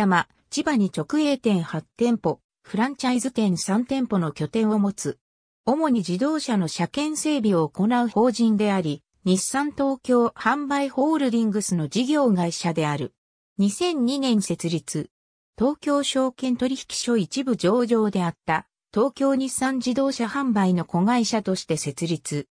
玉、千葉に直営店8店舗、フランチャイズ店3店舗の拠点を持つ。主に自動車の車検整備を行う法人であり、日産東京販売ホールディングスの事業会社である。2002年設立。東京証券取引所一部上場であった、東京日産自動車販売の子会社として設立。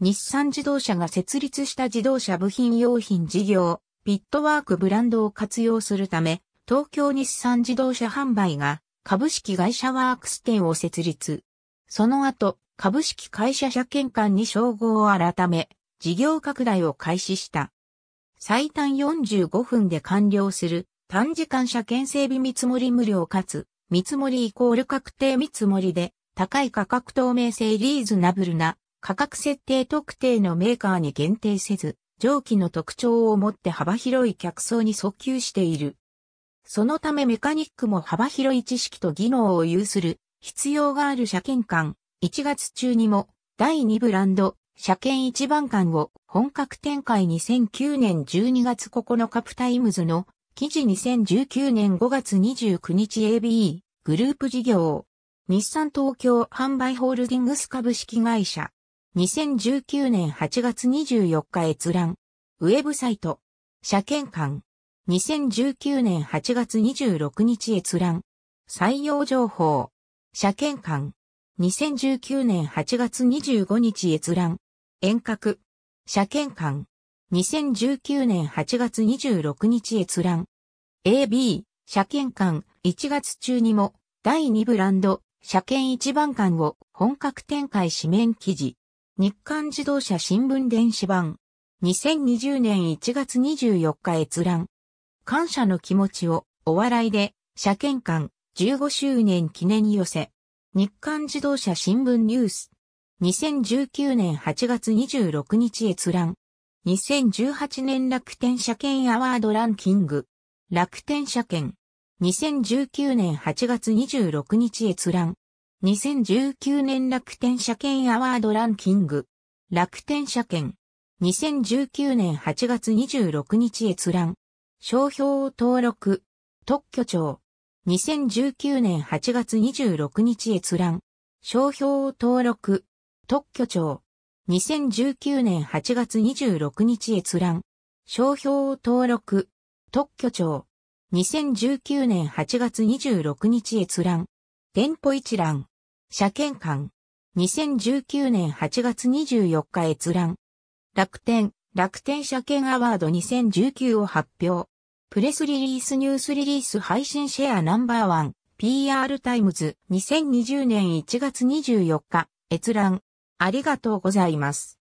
日産自動車が設立した自動車部品用品事業、ピットワークブランドを活用するため、東京日産自動車販売が株式会社ワークス店を設立。その後、株式会社車検官に称号を改め、事業拡大を開始した。最短45分で完了する短時間車検整備見積もり無料かつ、見積もりイコール確定見積もりで、高い価格透明性リーズナブルな価格設定特定のメーカーに限定せず、上記の特徴を持って幅広い客層に訴求している。そのためメカニックも幅広い知識と技能を有する必要がある車検官、1月中にも第2ブランド車検1番館を本格展開2009年12月9日プタイムズの記事2019年5月29日 ABE グループ事業日産東京販売ホールディングス株式会社2019年8月24日閲覧ウェブサイト車検官2019年8月26日閲覧。採用情報。車検官。2019年8月25日閲覧。遠隔。車検官。2019年8月26日閲覧。AB、車検官、1月中にも、第2ブランド、車検1番館を本格展開紙面記事。日刊自動車新聞電子版。2020年1月24日閲覧。感謝の気持ちをお笑いで車検官15周年記念寄せ。日刊自動車新聞ニュース。2019年8月26日閲覧。2018年楽天車検アワードランキング。楽天車検。2019年8月26日閲覧。2019年楽天車検アワードランキング。楽天車検。2019年8月26日閲覧。商標を登録、特許庁。2019年8月26日閲覧。商標を登録、特許庁。2019年8月26日閲覧。商標を登録、特許庁。2019年8月26日閲覧。店舗一覧。車検官。2019年8月24日閲覧。楽天。楽天車検アワード2019を発表。プレスリリースニュースリリース配信シェアナンバーワン PR タイムズ2020年1月24日閲覧ありがとうございます。